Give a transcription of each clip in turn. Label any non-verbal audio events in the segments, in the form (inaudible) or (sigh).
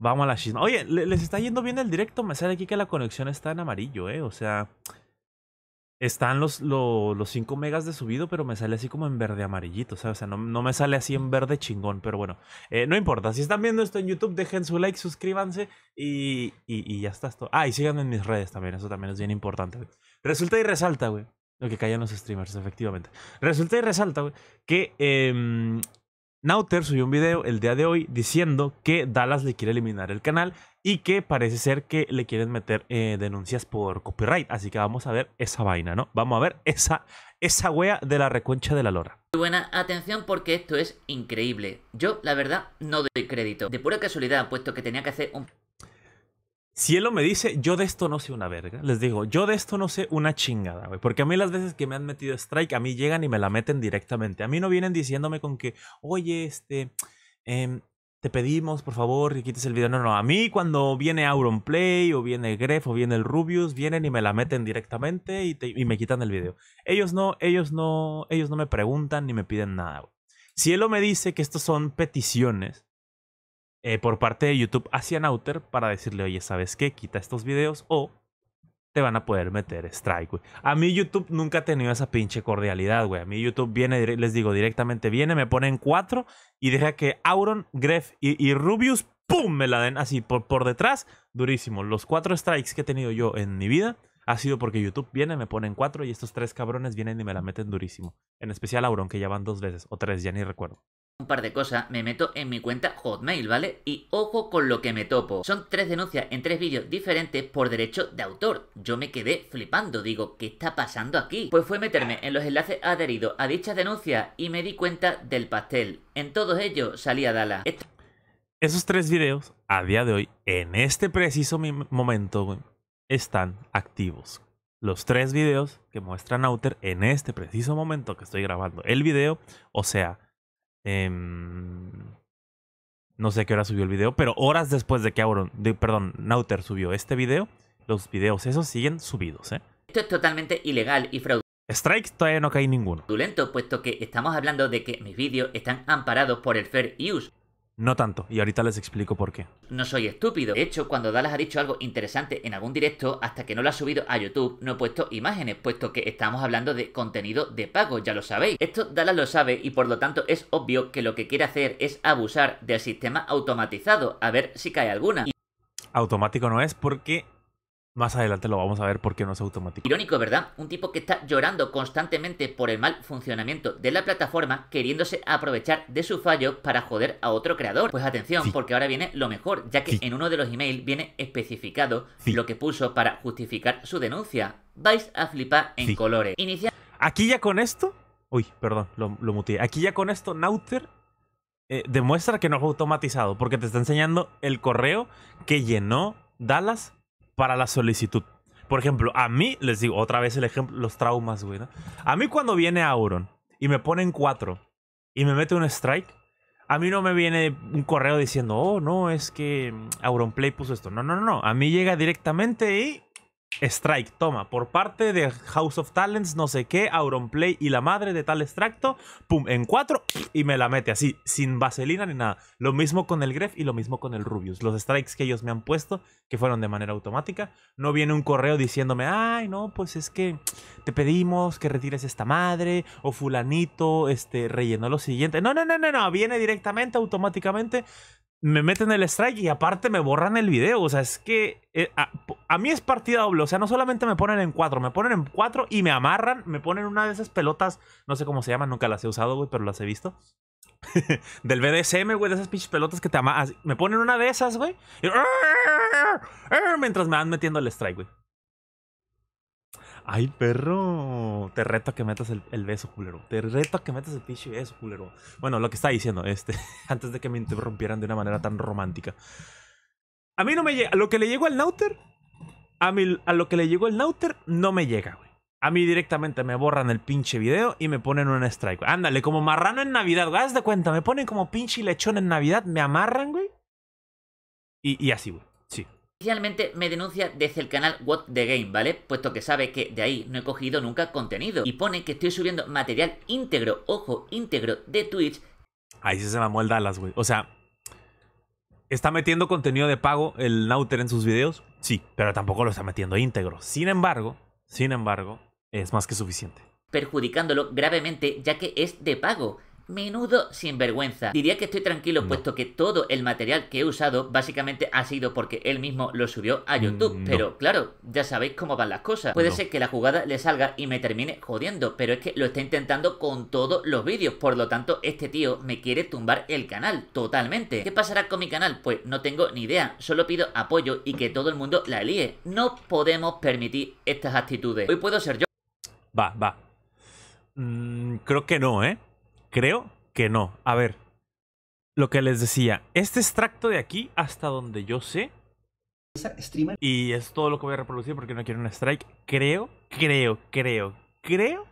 Vamos a la chisma. Oye, les está yendo bien el directo. Me sale aquí que la conexión está en amarillo, ¿eh? O sea, están los, los, 5 megas de subido, pero me sale así como en verde amarillito, O sea, no, me sale así en verde chingón, pero bueno. Eh, no importa. Si están viendo esto en YouTube, dejen su like, suscríbanse y, y, ya está esto. Ah, y síganme en mis redes también. Eso también es bien importante, Resulta y resalta, güey. Lo que callan los streamers, efectivamente. Resulta y resalta, güey, que em, Nauter subió un video el día de hoy diciendo que Dallas le quiere eliminar el canal y que parece ser que le quieren meter eh, denuncias por copyright. Así que vamos a ver esa vaina, ¿no? Vamos a ver esa, esa wea de la reconcha de la lora. Muy buena atención porque esto es increíble. Yo, la verdad, no doy crédito. De pura casualidad, puesto que tenía que hacer un... Cielo me dice, yo de esto no sé una verga. Les digo, yo de esto no sé una chingada, güey. Porque a mí las veces que me han metido strike, a mí llegan y me la meten directamente. A mí no vienen diciéndome con que, oye, este, em, te pedimos, por favor, que quites el video. No, no, a mí cuando viene Auron Play o viene Gref o viene el Rubius, vienen y me la meten directamente y, me quitan el video. Ellos no, ellos no, ellos no me preguntan ni me piden nada, güey. Si me dice que estos son peticiones, eh, por parte de YouTube hacia Nauter para decirle, oye, ¿sabes qué? Quita estos videos o te van a poder meter strike, güey. A mí YouTube nunca ha tenido esa pinche cordialidad, güey. A mí YouTube viene, les digo directamente, viene, me ponen cuatro y deja que Auron, Gref y, Rubius, ¡pum! Me la den así por, por detrás, durísimo. Los cuatro strikes que he tenido yo en mi vida ha sido porque YouTube viene, me ponen cuatro y estos tres cabrones vienen y me la meten durísimo. En especial Auron, que ya van dos veces o tres, ya ni recuerdo un par de cosas, me meto en mi cuenta Hotmail, ¿vale? Y ojo con lo que me topo. Son tres denuncias en tres vídeos diferentes por derecho de autor. Yo me quedé flipando, digo, ¿qué está pasando aquí? Pues fue meterme en los enlaces adheridos a dichas denuncias y me di cuenta del pastel. En todos ellos salía Dala. Esos tres vídeos, a día de hoy, en este preciso momento, están activos. Los tres vídeos que muestran Nauter en este preciso momento que estoy grabando el vídeo. o sea, Em, no sé a qué hora subió el video, pero horas después de que Auron, perdón, Nauter subió este video, los videos esos siguen subidos, ¿eh? Esto es totalmente ilegal y fraudulento. Strikes todavía no cae ninguno. Fraudulento, puesto que estamos hablando de que mis vídeos están amparados por el Fair Use. No tanto, y ahorita les explico por qué. No soy estúpido. De hecho, cuando Dallas ha dicho algo interesante en algún directo, hasta que no lo ha subido a YouTube, no he puesto imágenes, puesto que estamos hablando de contenido de pago, ya lo sabéis. Esto Dallas lo sabe y por lo tanto es obvio que lo que quiere hacer es abusar del sistema automatizado, a ver si cae alguna. Automático no es porque más adelante lo vamos a ver porque no es automático. Irónico, ¿verdad? Un tipo que está llorando constantemente por el mal funcionamiento de la plataforma, queriéndose aprovechar de su fallo para joder a otro creador. Pues atención, porque ahora viene lo mejor, ya que en uno de los emails viene especificado lo que puso para justificar su denuncia. Vais a flipar en colores. Inicia... Aquí ya con esto... Uy, perdón, lo, lo Aquí ya con esto, Nauter eh, demuestra que no es automatizado, porque te está enseñando el correo que llenó Dallas para la solicitud. Por ejemplo, a mí, les digo otra vez el ejemplo, los traumas, güey. ¿no? A mí cuando viene Auron y me ponen cuatro y me mete un strike, a mí no me viene un correo diciendo, oh, no, es que Auron play puso esto. No, no, no, no. A mí llega directamente y Strike, toma, por parte de House of Talents, no sé qué, Auron Play y la madre de tal extracto, pum, en cuatro y me la mete así, sin vaselina ni nada. Lo mismo con el Gref y lo mismo con el Rubius. Los strikes que ellos me han puesto, que fueron de manera automática, no viene un correo diciéndome, ay, no, pues es que te pedimos que retires esta madre, o fulanito, este, reyendo lo siguiente. No, no, no, no, no, viene directamente, automáticamente, me meten el strike y aparte me borran el video. O sea, es que eh, a, mí es partida doble. O sea, no solamente me ponen en cuatro, me ponen en cuatro y me amarran, me ponen una de esas pelotas, no sé cómo se llaman, nunca las he usado, güey, pero las he visto. (laughs) Del BDSM, güey, de esas pinches pelotas que te amas. Me ponen una de esas, güey. (laughs) Mientras me van metiendo el strike, güey. Ay, perro, te reto a que metas el, beso, culero. Te reto a que metas el pinche beso, culero. Bueno, lo que estaba diciendo, este, (laughs) antes de que me interrumpieran de una manera tan romántica. A mí no me llega. A Lo que le llegó al Nauter, a, mí, a lo que le llegó el Nauter, no me llega, güey. A mí directamente me borran el pinche video y me ponen un strike. Güey. Ándale, como marrano en Navidad, güey. Haz de cuenta, me ponen como pinche lechón en Navidad, me amarran, güey. y así, güey. Inicialmente me denuncia desde el canal What the Game, ¿vale? Puesto que sabe que de ahí no he cogido nunca contenido. Y pone que estoy subiendo material íntegro, ojo, íntegro de Twitch. Ahí se se mamó el Dallas, güey. O sea, ¿está metiendo contenido de pago el Nauter en sus videos? Sí, pero tampoco lo está metiendo íntegro. Sin embargo, sin embargo, es más que suficiente. Perjudicándolo gravemente ya que es de pago. Menudo sinvergüenza. Diría que estoy tranquilo puesto que todo el material que he usado básicamente ha sido porque él mismo lo subió a mm, YouTube. Pero claro, ya sabéis cómo van las cosas. Puede ser que la jugada le salga y me termine jodiendo, pero es que lo está intentando con todos los vídeos. Por lo tanto, este tío me quiere tumbar el canal totalmente. ¿Qué pasará con mi canal? Pues no tengo ni idea. Solo pido apoyo y que todo el mundo la elíe. No podemos permitir estas actitudes. Hoy puedo ser yo. Va, va. Mm, creo que no, ¿eh? Creo que no. A ver, lo que les decía, este extracto de aquí, hasta donde yo sé, y es todo lo que voy a reproducir porque no quiero un strike, creo, creo, creo, creo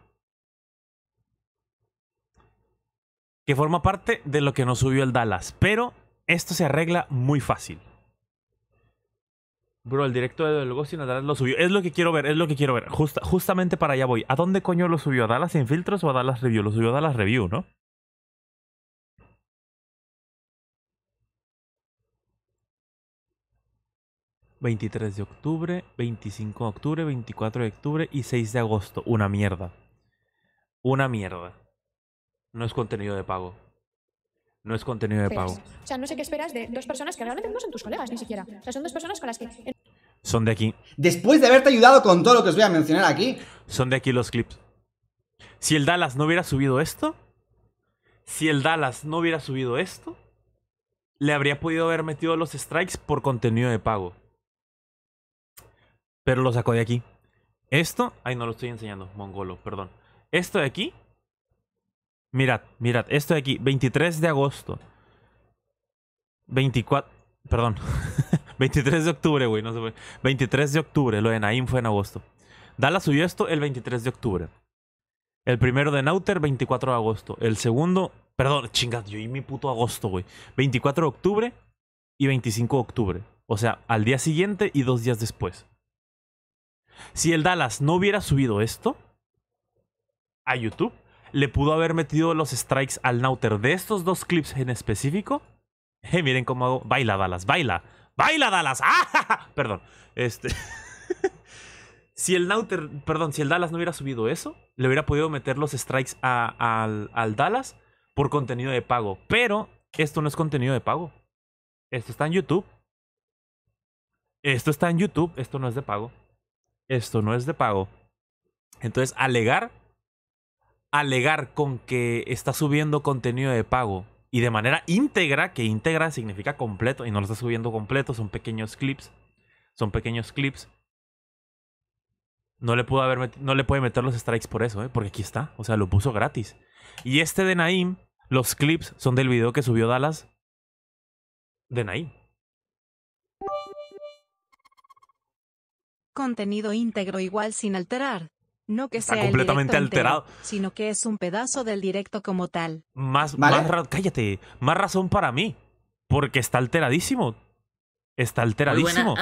que forma parte de lo que nos subió el Dallas, pero esto se arregla muy fácil. Bro, el directo de y sin Dallas lo subió. Es lo que quiero ver, es lo que quiero ver. justamente para allá voy. ¿A dónde coño lo subió? ¿A Dallas sin filtros o a Dallas Review? Lo subió a Dallas Review, ¿no? ...23 de octubre, 25 de octubre, 24 de octubre y 6 de agosto. Una mierda. Una mierda. No es contenido de pago. No es contenido de pago. O sea, no sé qué esperas de dos personas que realmente no son tus colegas ni siquiera. O sea, son dos personas con las que... Son de aquí. Después de haberte ayudado con todo lo que os voy a mencionar aquí. Son de aquí los clips. Si el Dallas no hubiera subido esto, si el Dallas no hubiera subido esto, le habría podido haber metido los strikes por contenido de pago. Pero lo sacó de aquí. Esto, ay, no lo estoy enseñando, mongolo, perdón. Esto de aquí, mirad, mirad, esto de aquí, 23 de agosto. 24, perdón. (laughs) 23 de octubre, güey. No sé, 23 de octubre. Lo de Naim fue en agosto. Dallas subió esto el 23 de octubre. El primero de Nauter, 24 de agosto. El segundo, perdón, chingad, yo y mi puto agosto, güey. 24 de octubre y 25 de octubre. O sea, al día siguiente y dos días después. Si el Dallas no hubiera subido esto a YouTube, le pudo haber metido los strikes al Nauter de estos dos clips en específico. Eh, (laughs) miren cómo hago. Baila, Dallas, baila. ¡Baila, Dallas! ¡Ah! Perdón. Este. (laughs) si el Nauter, perdón, si el Dallas no hubiera subido eso, le hubiera podido meter los strikes al, al, Dallas por contenido de pago. Pero esto no es contenido de pago. Esto está en YouTube. Esto está en YouTube. Esto no es de pago. Esto no es de pago. Entonces, alegar, alegar con que está subiendo contenido de pago y de manera íntegra, que íntegra significa completo y no lo está subiendo completo, son pequeños clips. Son pequeños clips. No le, haber no le puede meter los strikes por eso, ¿eh? porque aquí está. O sea, lo puso gratis. Y este de Naim, los clips son del video que subió Dallas de Naim. Contenido íntegro igual sin alterar. No que está sea completamente alterado. sino que es un pedazo del directo como tal. Más, cállate, más razón para mí. Porque está alteradísimo. Está alteradísimo.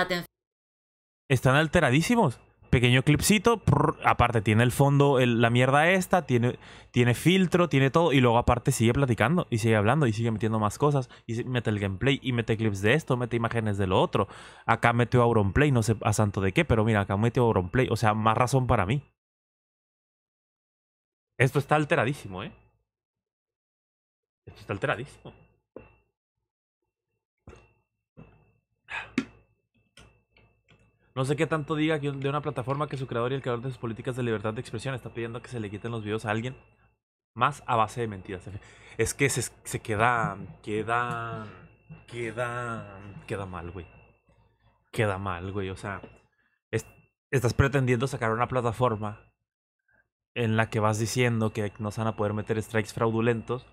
Están alteradísimos. Pequeño clipcito, aparte tiene el fondo, la mierda esta, tiene, tiene filtro, tiene todo, y luego aparte sigue platicando, y sigue hablando, y sigue metiendo más cosas, y mete el gameplay, y mete clips de esto, mete imágenes de lo otro. Acá metió Auronplay, no sé a santo de qué, pero mira, acá metió Auronplay, o sea, más razón para mí. Esto está alteradísimo, ¿eh? Esto está alteradísimo. No sé qué tanto diga de una plataforma que su creador y el creador de sus políticas de libertad de expresión está pidiendo que se le quiten los videos a alguien más a base de mentiras. Es que se, se queda, queda, queda, queda mal, güey. Queda mal, güey. O sea, estás pretendiendo sacar una plataforma en la que vas diciendo que no se van a poder meter strikes fraudulentos,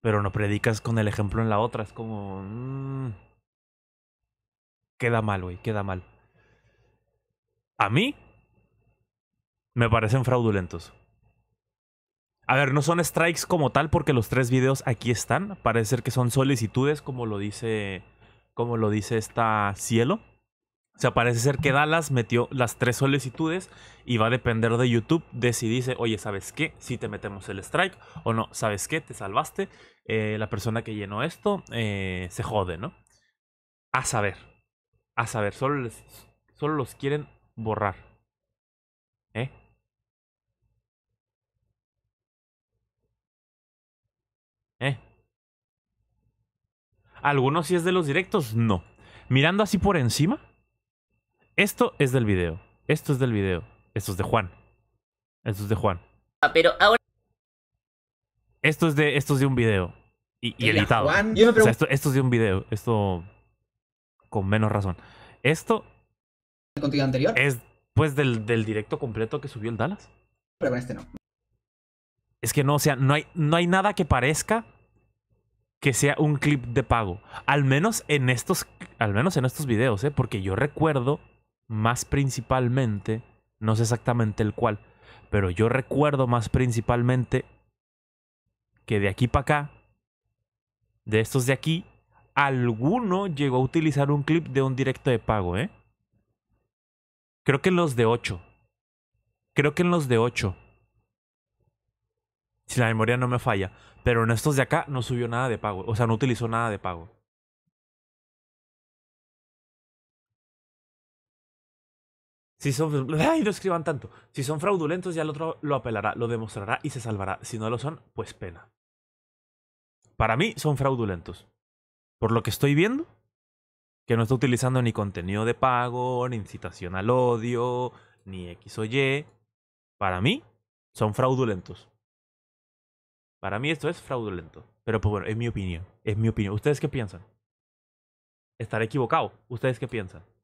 pero no predicas con el ejemplo en la otra. Es como... Mm, queda mal, güey, queda mal. A mí me parecen fraudulentos. A ver, no son strikes como tal porque los tres videos aquí están. Parece ser que son solicitudes como lo dice como lo dice esta cielo. O sea, parece ser que Dallas metió las tres solicitudes y va a depender de YouTube de si dice, oye, ¿sabes qué? Si te metemos el strike o no, ¿sabes qué? Te salvaste. Eh, la persona que llenó esto eh, se jode, ¿no? A saber. A saber. Solo, solo los quieren borrar. ¿Eh? ¿Eh? ¿Algunos sí es de los directos? No. Mirando así por encima esto es del video. Esto es del video. Esto es de Juan. Esto es de Juan. Ah, pero ahora. Esto es de, esto es de un video. Y, editado. esto, es de un video. Esto. Con menos razón. Esto. anterior? Es pues del, del directo completo que subió el Dallas. Pero este no. Es que no, o sea, no hay, no hay nada que parezca que sea un clip de pago. Al menos en estos, al menos en estos videos, ¿eh? Porque yo recuerdo más principalmente, no sé exactamente el cual, pero yo recuerdo más principalmente que de aquí para acá, de estos de aquí, alguno llegó a utilizar un clip de un directo de pago, ¿eh? Creo que en los de 8. Creo que en los de 8. Si la memoria no me falla. Pero en estos de acá no subió nada de pago. O sea, no utilizó nada de pago. Si son, (laughs) ay, no escriban tanto. Si son fraudulentos, ya el otro lo apelará, lo demostrará y se salvará. Si no lo son, pues pena. Para mí son fraudulentos. Por lo que estoy viendo, que no está utilizando ni contenido de pago, ni incitación al odio, ni X o Y. Para mí, son fraudulentos. Para mí esto es fraudulento. Pero pues bueno, es mi opinión. Es mi opinión. ¿Ustedes qué piensan? Estaré equivocado. ¿Ustedes qué piensan?